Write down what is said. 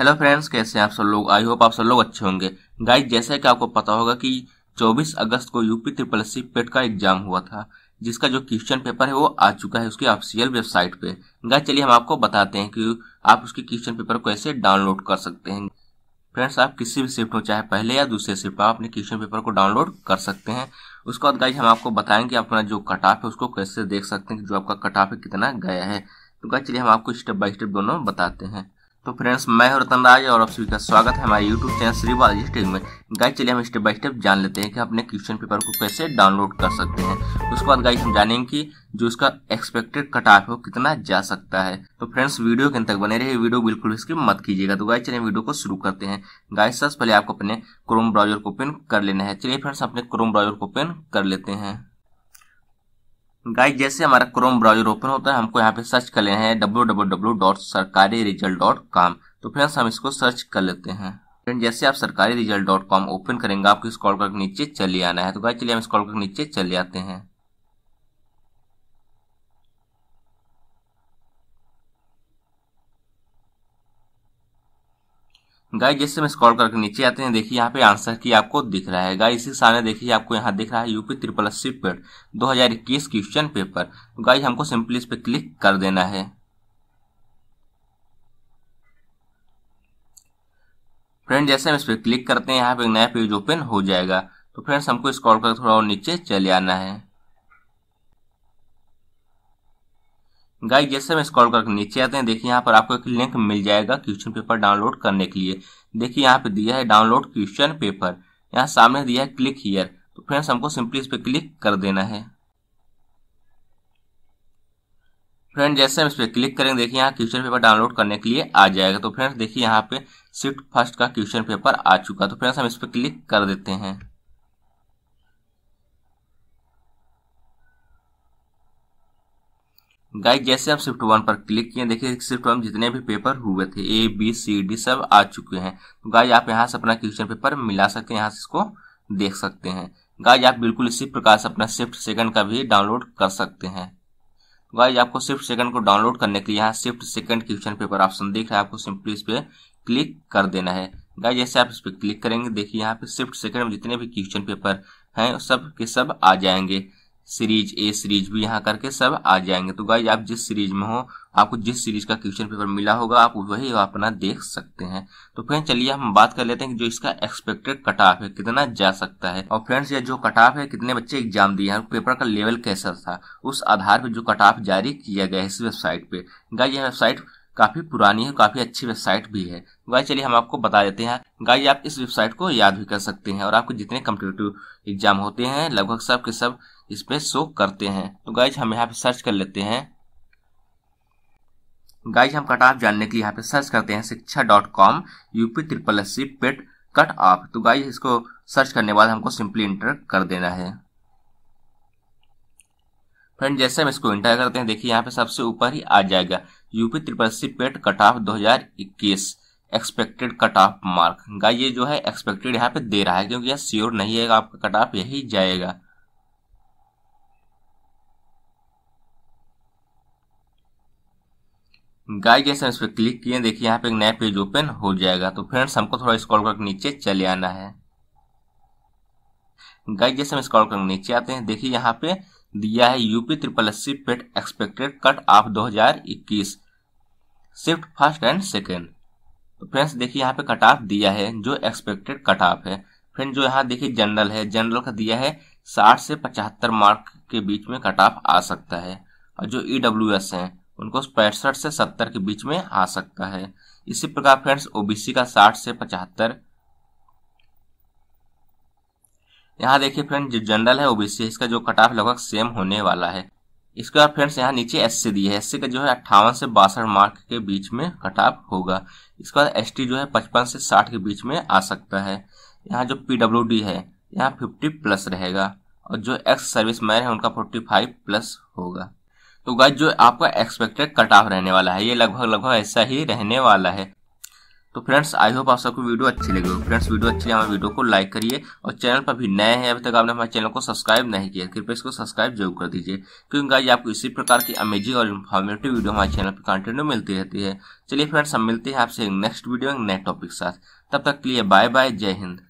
hello friends कैसे हैं आप सब लोग आई होप आप सब लोग अच्छे होंगे गाइस जैसा कि आपको पता होगा कि 24 अगस्त को यूपी ट्रिपल सी पेट का एग्जाम हुआ था जिसका जो क्वेश्चन पेपर है वो आ चुका है उसकी ऑफिशियल वेबसाइट पे गाइस चलिए हम आपको बताते हैं कि आप उसके क्वेश्चन पेपर को कैसे डाउनलोड कर सकते हैं फ्रेंड्स आप किसी भी शिफ्ट हो चाहे पहले या दूसरे शिफ्ट आप अपने क्वेश्चन पेपर को डाउनलोड कर सकते हैं उसके बाद गाइज हम आपको बताएंगे अपना जो कट ऑफ है उसको कैसे देख सकते हैं जो आपका कट ऑफ है कितना गया है तो गाय चलिए हम आपको स्टेप बाय स्टेप दोनों बताते हैं तो फ्रेंड्स मैं हूं रतन राज और आप सभी का स्वागत है हमारे YouTube channel Shri Balaji stage में गाइस चलिए हम स्टेप बाय स्टेप जान लेते हैं कि अपने क्वेश्चन पेपर को कैसे डाउनलोड कर सकते हैं उसके बाद गाइस हम जानेंगे कि जो उसका एक्सपेक्टेड कट ऑफ है वो कितना जा सकता है तो फ्रेंड्स वीडियो के अंत तक बने रहिए वीडियो बिल्कुल इसकी मत कीजिएगा तो गाइस चलिए वीडियो को शुरू करते हैं गाइस सबसे पहले आपको अपने क्रोम ब्राउजर को ओपन कर लेना है चलिए फ्रेंड्स अपने क्रोम ब्राउजर को ओपन कर लेते हैं गाइस जैसे हमारा क्रोम ब्राउजर ओपन होता है हमको यहाँ पे सर्च कर लेना है W W W dot Sarkari result dot com तो फ्रेंड्स हम इसको सर्च कर लेते हैं फ्रेंड जैसे आप सरकारी रिजल्ट डॉट कॉम ओपन करेंगे आपको स्क्रॉल करके नीचे चले आना है तो गाइस चलिए हम स्क्रॉल करके नीचे चले आते हैं गाय जैसे हम स्क्रॉल करके नीचे आते हैं देखिए यहाँ पे आंसर की आपको दिख रहा है गाय इसी सामने देखिए आपको यहाँ दिख रहा है यूपी ट्रिपल सी पेड दो क्वेश्चन पेपर तो गाय हमको सिंपली इस पे क्लिक कर देना है फ्रेंड जैसे हम इस पर क्लिक करते हैं यहाँ पे नया पेज ओपन हो जाएगा तो फ्रेंड्स हमको स्क्रॉल करके थोड़ा और नीचे चले आना है गाइस जैसे हम स्क्रॉल करके नीचे आते हैं देखिए यहाँ पर आपको एक लिंक मिल जाएगा क्वेश्चन पेपर डाउनलोड करने के लिए देखिए यहाँ पे दिया है डाउनलोड क्वेश्चन पेपर यहाँ सामने दिया है क्लिक हियर तो फ्रेंड्स हमको सिंपली इस पर क्लिक कर देना है फ्रेंड जैसे हम इस पर क्लिक करेंगे देखिए यहाँ क्वेश्चन पेपर डाउनलोड करने के लिए आ जाएगा तो फ्रेंड्स देखिए यहाँ पे शिफ्ट फर्स्ट का क्वेश्चन पेपर आ चुका तो फ्रेंड्स हम इस पर क्लिक कर देते हैं गाइस जैसे आप शिफ्ट वन पर क्लिक किए देखिए शिफ्ट वन जितने भी पेपर हुए थे ए बी सी डी सब आ चुके हैं तो गाइस आप यहाँ से अपना क्वेश्चन पेपर मिला सकते हैं यहाँ से इसको देख सकते हैं गाइस आप बिल्कुल इसी प्रकार से अपना शिफ्ट सेकंड का भी डाउनलोड कर सकते हैं गाय गाइस आपको शिफ्ट सेकंड को डाउनलोड करने के लिए यहाँ shift second question paper option देख रहे हैं आपको सिंपली इस पर क्लिक कर देना है गाइस जैसे आप इस पर क्लिक करेंगे देखिए यहाँ पे शिफ्ट सेकंड में जितने भी क्वेश्चन पेपर हैं सब के सब आ जाएंगे सीरीज ए सीरीज भी यहाँ करके सब आ जाएंगे तो गाइज आप जिस सीरीज में हो आपको जिस सीरीज का क्वेश्चन पेपर मिला होगा आप वही अपना देख सकते हैं तो फ्रेंड चलिए हम बात कर लेते हैं कि जो इसका एक्सपेक्टेड कट ऑफ है कितना जा सकता है और फ्रेंड्स ये जो कट ऑफ है कितने बच्चे एग्जाम दिए हैं पेपर का लेवल कैसा था उस आधार पर जो कट ऑफ जारी किया गया है इस वेबसाइट पे गाइज ये वेबसाइट काफ़ी पुरानी है काफ़ी अच्छी वेबसाइट भी है गाय चलिए हम आपको बता देते हैं गाय आप इस वेबसाइट को याद भी कर सकते हैं और आपके जितने कम्पिटेटिव एग्जाम होते हैं लगभग सब के सब इस पर शो करते हैं तो गाय हम यहाँ पे सर्च कर लेते हैं गाय हम कट ऑफ जानने के लिए यहाँ पे सर्च करते हैं Shiksha dot com UP triple S C PET cut off तो गाय इसको सर्च करने बाद हमको सिंपली इंटर कर देना है फ्रेंड जैसे हम इसको इंटर करते हैं देखिए यहाँ पे सबसे ऊपर ही आ जाएगा UP triple C PET cut off दो एक्सपेक्टेड कट ऑफ मार्क का ये जो है एक्सपेक्टेड यहाँ पे दे रहा है क्योंकि यह श्योर नहीं है आपका कट ऑफ यही जाएगा गाय जैसे हम इस पर क्लिक किए देखिए यहाँ पे एक नया पेज ओपन हो जाएगा तो फ्रेंड्स हमको थोड़ा स्क्रॉल करके नीचे चले आना है गाय जैसे हम स्क्रॉल करके नीचे आते हैं देखिए यहाँ पे दिया है UP triple S C PET expected cut off 2021 shift first and second तो फ्रेंड्स देखिए यहाँ पे कट ऑफ दिया है जो एक्सपेक्टेड कट ऑफ है फ्रेंड जो यहाँ देखिए जनरल है जनरल का दिया है साठ से पचहत्तर मार्क के बीच में कट ऑफ आ सकता है और जो ई डब्ल्यू एस है उनको पैंसठ से सत्तर के बीच में आ सकता है इसी प्रकार फ्रेंड्स ओबीसी का साठ से पचहत्तर यहाँ देखिए फ्रेंड जो जनरल है ओबीसी इसका जो कट ऑफ लगभग सेम होने वाला है इसके बाद फ्रेंड्स यहाँ नीचे एस सी दी है एस का जो है अट्ठावन से बासठ मार्क के बीच में कट ऑफ होगा इसके बाद एस जो है पचपन से साठ के बीच में आ सकता है यहाँ जो डी है यहाँ फिफ्टी प्लस रहेगा और जो एक्स सर्विस मैन है उनका फोर्टी फाइव प्लस होगा तो गाइज जो आपका एक्सपेक्टेड कट ऑफ रहने वाला है ये लगभग लगभग ऐसा ही रहने वाला है तो फ्रेंड्स आई होप आप सबको वीडियो अच्छी लगी फ्रेंड्स वीडियो अच्छी लगी हमारे वीडियो को लाइक करिए और चैनल पर भी नए हैं अभी तक आपने हमारे चैनल को सब्सक्राइब नहीं किया कृपया इसको सब्सक्राइब जरूर कर दीजिए क्योंकि आज आपको इसी प्रकार की अमेजिंग और इन्फॉर्मेटिव वीडियो हमारे चैनल पर कंटिन्यू मिलती रहती है चलिए फ्रेंड्स हम मिलते हैं आपसे नेक्स्ट वीडियो नए टॉपिक के साथ तब तक के लिए बाय बाय जय हिंद